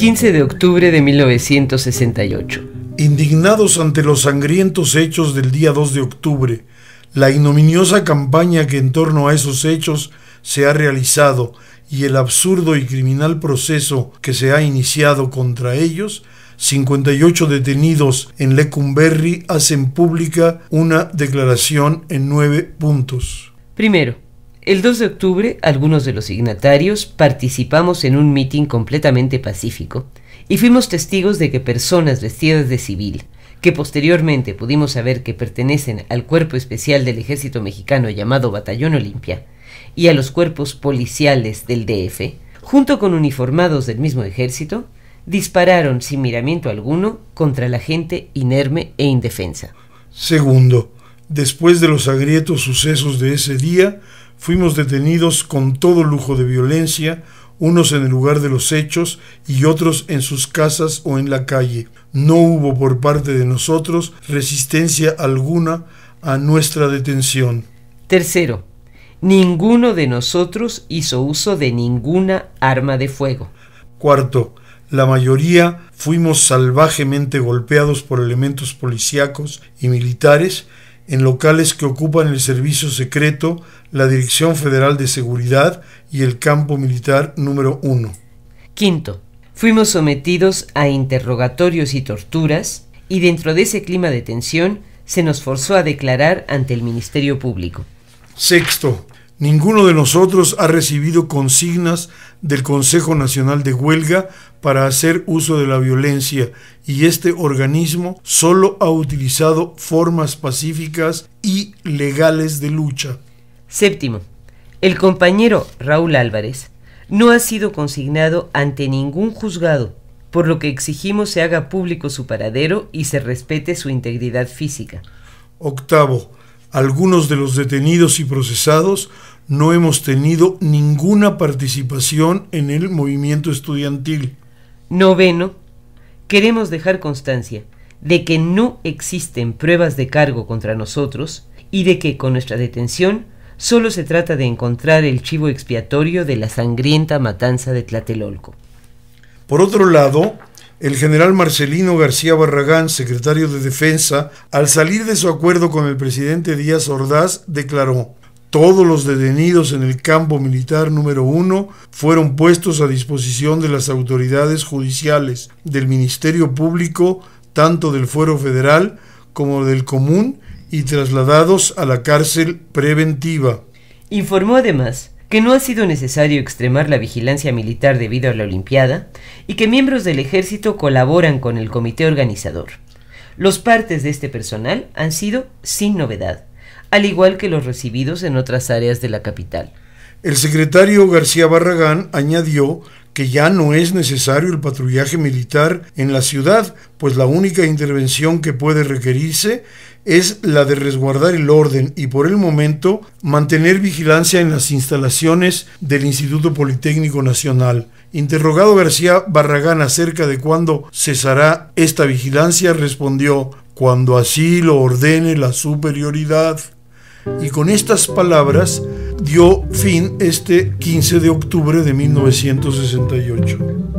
15 de octubre de 1968. Indignados ante los sangrientos hechos del día 2 de octubre, la ignominiosa campaña que en torno a esos hechos se ha realizado y el absurdo y criminal proceso que se ha iniciado contra ellos, 58 detenidos en Lecumberri hacen pública una declaración en nueve puntos. Primero, el 2 de octubre, algunos de los signatarios participamos en un mitin completamente pacífico y fuimos testigos de que personas vestidas de civil, que posteriormente pudimos saber que pertenecen al cuerpo especial del ejército mexicano llamado Batallón Olimpia y a los cuerpos policiales del DF, junto con uniformados del mismo ejército, dispararon sin miramiento alguno contra la gente inerme e indefensa. Segundo, después de los agrietos sucesos de ese día, fuimos detenidos con todo lujo de violencia, unos en el lugar de los hechos y otros en sus casas o en la calle. No hubo por parte de nosotros resistencia alguna a nuestra detención. Tercero, ninguno de nosotros hizo uso de ninguna arma de fuego. Cuarto, la mayoría fuimos salvajemente golpeados por elementos policíacos y militares en locales que ocupan el Servicio Secreto, la Dirección Federal de Seguridad y el Campo Militar número 1. Quinto, fuimos sometidos a interrogatorios y torturas y dentro de ese clima de tensión se nos forzó a declarar ante el Ministerio Público. Sexto, Ninguno de nosotros ha recibido consignas del Consejo Nacional de Huelga para hacer uso de la violencia y este organismo solo ha utilizado formas pacíficas y legales de lucha. Séptimo, el compañero Raúl Álvarez no ha sido consignado ante ningún juzgado, por lo que exigimos se haga público su paradero y se respete su integridad física. Octavo, algunos de los detenidos y procesados no hemos tenido ninguna participación en el movimiento estudiantil. Noveno, queremos dejar constancia de que no existen pruebas de cargo contra nosotros y de que con nuestra detención solo se trata de encontrar el chivo expiatorio de la sangrienta matanza de Tlatelolco. Por otro lado, el general Marcelino García Barragán, secretario de Defensa, al salir de su acuerdo con el presidente Díaz Ordaz, declaró, todos los detenidos en el campo militar número uno fueron puestos a disposición de las autoridades judiciales, del Ministerio Público, tanto del Fuero Federal como del Común, y trasladados a la cárcel preventiva. Informó además que no ha sido necesario extremar la vigilancia militar debido a la Olimpiada y que miembros del ejército colaboran con el comité organizador. Los partes de este personal han sido sin novedad, al igual que los recibidos en otras áreas de la capital. El secretario García Barragán añadió que ya no es necesario el patrullaje militar en la ciudad, pues la única intervención que puede requerirse es la de resguardar el orden y por el momento mantener vigilancia en las instalaciones del Instituto Politécnico Nacional. Interrogado García Barragán acerca de cuándo cesará esta vigilancia, respondió, cuando así lo ordene la superioridad. Y con estas palabras dio fin este 15 de octubre de 1968.